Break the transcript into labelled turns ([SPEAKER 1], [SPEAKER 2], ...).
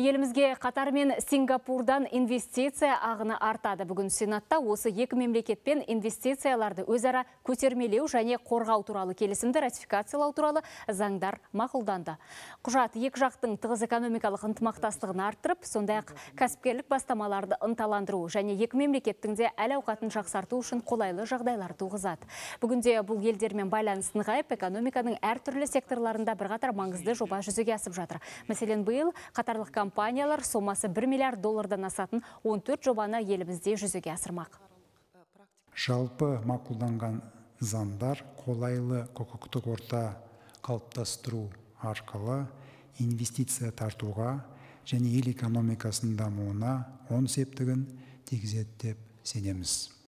[SPEAKER 1] Елімізге Қатар мен Сингапурдан инвестиция ағыны артады. Бүгін Сенатта осы екі мемлекетпен инвестицияларды өзара көтермелеу және қорғау туралы келісімді ратификациялау туралы заңдар мақылданды Құжат екі жақтың тығыз экономикалық ынтымақтастығын арттырып, сондай-ақ кәсіпкерлік бастамаларды ынталандыру және екі мемлекеттің де әл ауқатын жақсарту үшін қолайлы жағдайлар туғызады. Бүгінде бұл елдермен байланыс нығайып, экономиканың әртүрлі секторларында бірқатар маңызды жоба жүзеге асып жатыр. Мәселен, биыл қатарлық компаниялар сомасы 1 миллиард доллардан асатын 14 жобаны елімізде жүзеге асырмақ.
[SPEAKER 2] Жалпы мақұлданған заңдар қолайлы құқықтық орта қалыптастыру арқылы инвестиция тартуға және ел экономикасының дамуына оң септігін тигізеді деп сенеміз